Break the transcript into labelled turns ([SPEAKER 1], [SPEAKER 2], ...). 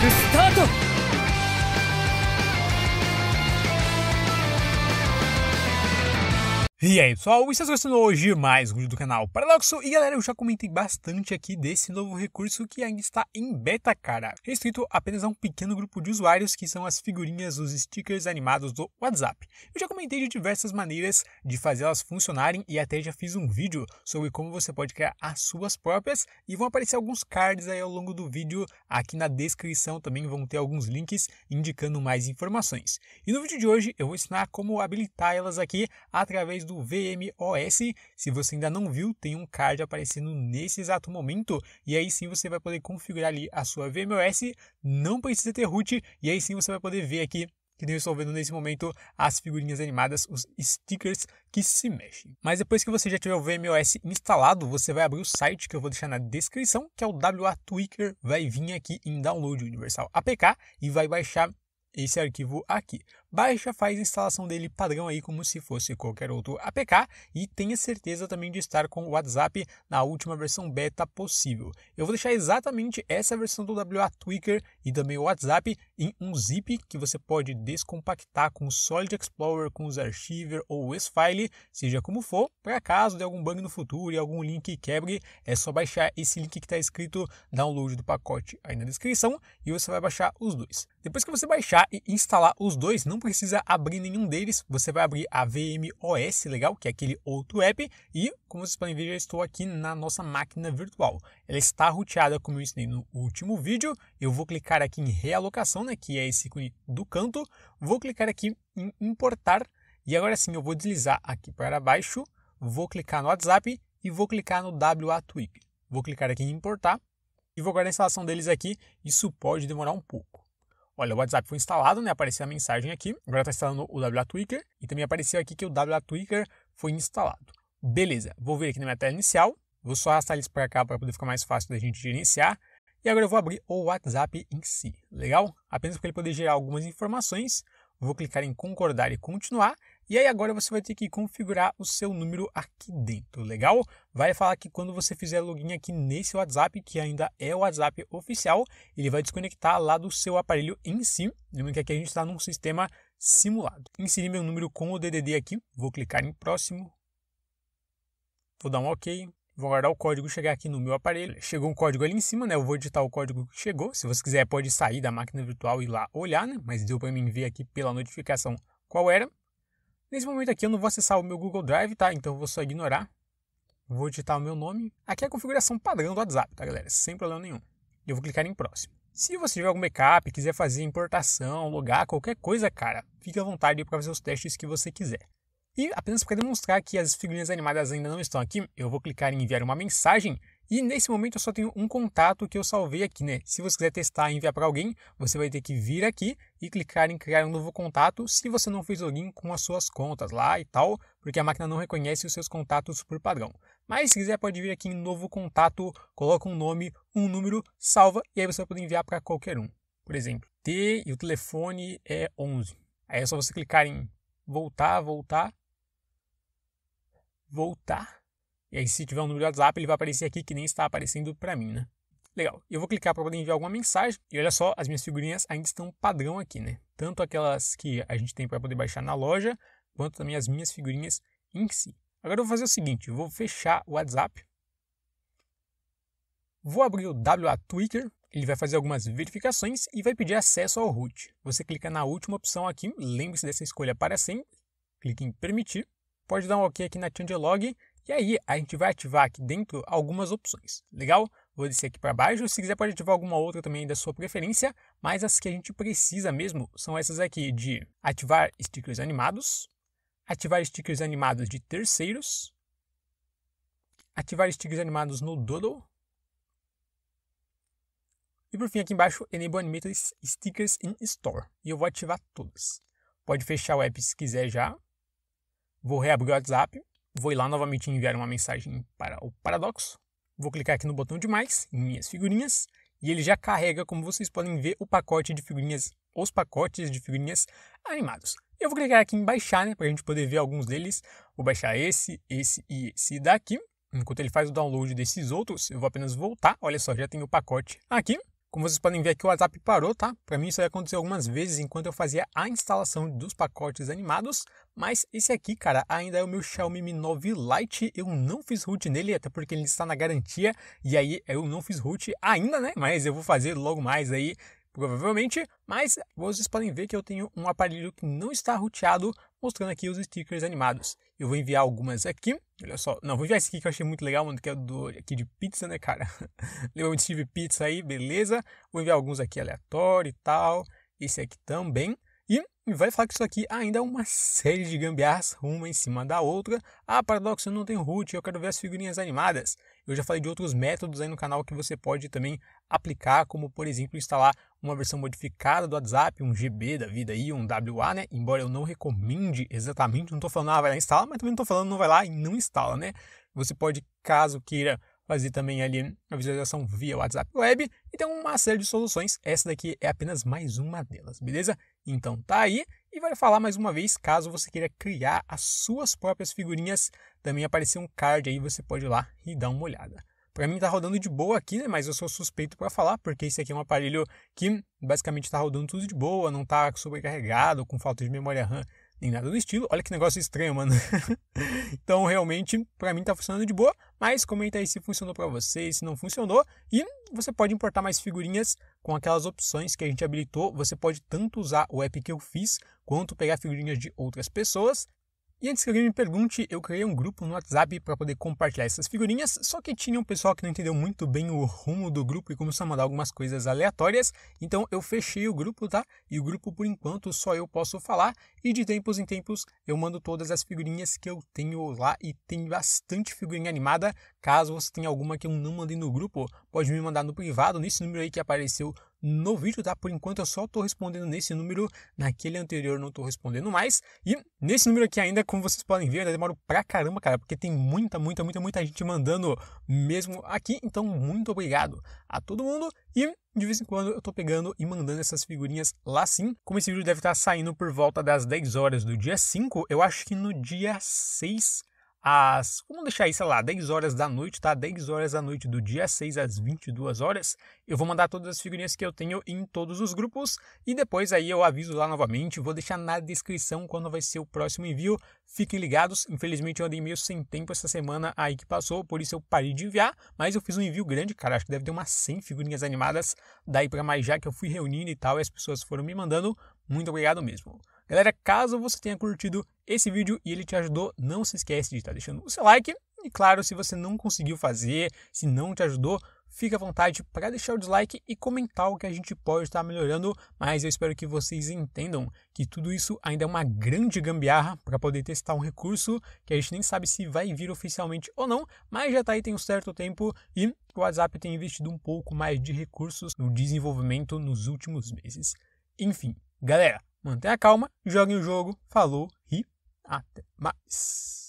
[SPEAKER 1] クスタート E aí é pessoal, o gostando hoje mais vídeo do canal Paradoxo e galera, eu já comentei bastante aqui desse novo recurso que ainda está em beta, cara. Restrito apenas a um pequeno grupo de usuários que são as figurinhas, os stickers animados do WhatsApp. Eu já comentei de diversas maneiras de fazê-las funcionarem e até já fiz um vídeo sobre como você pode criar as suas próprias e vão aparecer alguns cards aí ao longo do vídeo, aqui na descrição também vão ter alguns links indicando mais informações. E no vídeo de hoje eu vou ensinar como habilitar elas aqui através do VMOS. Se você ainda não viu, tem um card aparecendo nesse exato momento. E aí sim você vai poder configurar ali a sua VMOS. Não precisa ter root. E aí sim você vai poder ver aqui que nem eu estou vendo nesse momento as figurinhas animadas, os stickers que se mexem. Mas depois que você já tiver o VMOS instalado, você vai abrir o site que eu vou deixar na descrição, que é o WA Tweaker, vai vir aqui em Download Universal APK e vai baixar esse arquivo aqui baixa, faz a instalação dele padrão aí como se fosse qualquer outro APK e tenha certeza também de estar com o WhatsApp na última versão beta possível. Eu vou deixar exatamente essa versão do WA Tweaker e também o WhatsApp em um zip que você pode descompactar com o Solid Explorer, com os Archiver ou o S-File, seja como for, para caso de algum bug no futuro e algum link quebre, é só baixar esse link que está escrito download do pacote aí na descrição e você vai baixar os dois. Depois que você baixar e instalar os dois, não não precisa abrir nenhum deles, você vai abrir a VMOS, legal, que é aquele outro app, e como vocês podem ver, já estou aqui na nossa máquina virtual. Ela está roteada, como eu ensinei no último vídeo, eu vou clicar aqui em realocação, né, que é esse ícone do canto, vou clicar aqui em importar, e agora sim eu vou deslizar aqui para baixo, vou clicar no WhatsApp e vou clicar no WA Tweak. Vou clicar aqui em importar, e vou guardar a instalação deles aqui, isso pode demorar um pouco. Olha, o WhatsApp foi instalado, né? Apareceu a mensagem aqui. Agora está instalando o WATweaker e também apareceu aqui que o WATweaker foi instalado. Beleza, vou vir aqui na minha tela inicial. Vou só arrastar eles para cá para poder ficar mais fácil da gente gerenciar. E agora eu vou abrir o WhatsApp em si, legal? Apenas para ele poder gerar algumas informações. Vou clicar em concordar e continuar. E aí agora você vai ter que configurar o seu número aqui dentro, legal? Vai falar que quando você fizer login aqui nesse WhatsApp, que ainda é o WhatsApp oficial, ele vai desconectar lá do seu aparelho em si. Lembra que aqui a gente está num sistema simulado. Inseri meu número com o DDD aqui, vou clicar em próximo, vou dar um OK, Vou guardar o código, chegar aqui no meu aparelho. Chegou um código ali em cima, né? Eu vou digitar o código que chegou. Se você quiser, pode sair da máquina virtual e ir lá olhar, né? Mas deu para mim ver aqui pela notificação qual era. Nesse momento aqui eu não vou acessar o meu Google Drive, tá? Então eu vou só ignorar. Vou digitar o meu nome. Aqui é a configuração padrão do WhatsApp, tá, galera? Sem problema nenhum. Eu vou clicar em próximo. Se você tiver algum backup, quiser fazer importação, logar, qualquer coisa, cara, fique à vontade para fazer os testes que você quiser. E apenas para demonstrar que as figurinhas animadas ainda não estão aqui, eu vou clicar em enviar uma mensagem e nesse momento eu só tenho um contato que eu salvei aqui, né? Se você quiser testar e enviar para alguém, você vai ter que vir aqui e clicar em criar um novo contato se você não fez login com as suas contas lá e tal, porque a máquina não reconhece os seus contatos por padrão. Mas se quiser pode vir aqui em novo contato, coloca um nome, um número, salva e aí você vai poder enviar para qualquer um. Por exemplo, T e o telefone é 11. Aí é só você clicar em voltar, voltar voltar. E aí, se tiver um número de WhatsApp, ele vai aparecer aqui que nem está aparecendo para mim, né? Legal. Eu vou clicar para poder enviar alguma mensagem. E olha só, as minhas figurinhas ainda estão padrão aqui, né? Tanto aquelas que a gente tem para poder baixar na loja, quanto também as minhas figurinhas em si. Agora eu vou fazer o seguinte, eu vou fechar o WhatsApp. Vou abrir o WA Twitter, ele vai fazer algumas verificações e vai pedir acesso ao root. Você clica na última opção aqui, lembre-se dessa escolha para sempre, clique em permitir pode dar um OK aqui na change e aí a gente vai ativar aqui dentro algumas opções, legal? Vou descer aqui para baixo, se quiser pode ativar alguma outra também da sua preferência, mas as que a gente precisa mesmo são essas aqui de ativar stickers animados, ativar stickers animados de terceiros, ativar stickers animados no Doodle, e por fim, aqui embaixo, Enable Animated Stickers in Store. E eu vou ativar todas. Pode fechar o app se quiser já. Vou reabrir o WhatsApp, vou ir lá novamente enviar uma mensagem para o Paradoxo. Vou clicar aqui no botão de mais, em minhas figurinhas, e ele já carrega, como vocês podem ver, o pacote de figurinhas, os pacotes de figurinhas animados. Eu vou clicar aqui em baixar, né, para a gente poder ver alguns deles. Vou baixar esse, esse e esse daqui. Enquanto ele faz o download desses outros, eu vou apenas voltar. Olha só, já tem o pacote aqui. Como vocês podem ver aqui, o WhatsApp parou, tá? Para mim isso aí aconteceu algumas vezes enquanto eu fazia a instalação dos pacotes animados, mas esse aqui, cara, ainda é o meu Xiaomi Mi 9 Lite, eu não fiz root nele, até porque ele está na garantia, e aí eu não fiz root ainda, né? Mas eu vou fazer logo mais aí, provavelmente, mas vocês podem ver que eu tenho um aparelho que não está roteado, mostrando aqui os stickers animados. Eu vou enviar algumas aqui. Olha só, não, vou enviar esse aqui que eu achei muito legal, mano, que é do aqui de pizza, né, cara? Lembra de Steve Pizza aí, beleza? Vou enviar alguns aqui aleatório e tal. Esse aqui também. E vai falar que isso aqui ainda é uma série de gambiarras, uma em cima da outra. Ah, paradoxo, não tem root, eu quero ver as figurinhas animadas. Eu já falei de outros métodos aí no canal que você pode também aplicar, como por exemplo instalar uma versão modificada do WhatsApp, um GB da vida aí, um WA, né? Embora eu não recomende exatamente, não estou falando, ah, vai lá instala, mas também não estou falando, não vai lá e não instala, né? Você pode, caso queira, fazer também ali a visualização via WhatsApp Web e tem uma série de soluções. Essa daqui é apenas mais uma delas, beleza? Então tá aí. E vai falar mais uma vez, caso você queira criar as suas próprias figurinhas, também apareceu um card aí, você pode ir lá e dar uma olhada. Para mim tá rodando de boa aqui, né? Mas eu sou suspeito para falar, porque esse aqui é um aparelho que basicamente tá rodando tudo de boa, não tá sobrecarregado, com falta de memória RAM nem nada do estilo. Olha que negócio estranho, mano. então, realmente, para mim tá funcionando de boa, mas comenta aí se funcionou para você, se não funcionou, e você pode importar mais figurinhas com aquelas opções que a gente habilitou. Você pode tanto usar o app que eu fiz, quanto pegar figurinhas de outras pessoas e antes que alguém me pergunte, eu criei um grupo no WhatsApp para poder compartilhar essas figurinhas, só que tinha um pessoal que não entendeu muito bem o rumo do grupo e começou a mandar algumas coisas aleatórias, então eu fechei o grupo, tá? E o grupo, por enquanto, só eu posso falar, e de tempos em tempos eu mando todas as figurinhas que eu tenho lá e tem bastante figurinha animada. Caso você tenha alguma que eu não mandei no grupo, pode me mandar no privado, nesse número aí que apareceu no vídeo, tá? Por enquanto eu só estou respondendo nesse número, naquele anterior não estou respondendo mais. E nesse número aqui ainda, como vocês podem ver, eu demoro pra caramba, cara, porque tem muita, muita, muita, muita gente mandando mesmo aqui. Então, muito obrigado a todo mundo e de vez em quando eu tô pegando e mandando essas figurinhas lá sim. Como esse vídeo deve estar tá saindo por volta das 10 horas do dia 5, eu acho que no dia 6 às, vamos deixar aí, sei lá, 10 horas da noite, tá? 10 horas da noite do dia 6 às 22 horas, eu vou mandar todas as figurinhas que eu tenho em todos os grupos e depois aí eu aviso lá novamente, vou deixar na descrição quando vai ser o próximo envio. Fiquem ligados, infelizmente eu andei meio sem tempo essa semana aí que passou, por isso eu parei de enviar, mas eu fiz um envio grande, cara, acho que deve ter umas 100 figurinhas animadas daí para mais já que eu fui reunindo e tal, e as pessoas foram me mandando. Muito obrigado mesmo. Galera, caso você tenha curtido esse vídeo e ele te ajudou, não se esquece de estar tá deixando o seu like. E claro, se você não conseguiu fazer, se não te ajudou, fica à vontade para deixar o dislike e comentar o que a gente pode estar melhorando, mas eu espero que vocês entendam que tudo isso ainda é uma grande gambiarra para poder testar um recurso que a gente nem sabe se vai vir oficialmente ou não, mas já está aí tem um certo tempo e o WhatsApp tem investido um pouco mais de recursos no desenvolvimento nos últimos meses. Enfim, galera, Mantenha a calma, jogue o jogo, falou e até mais.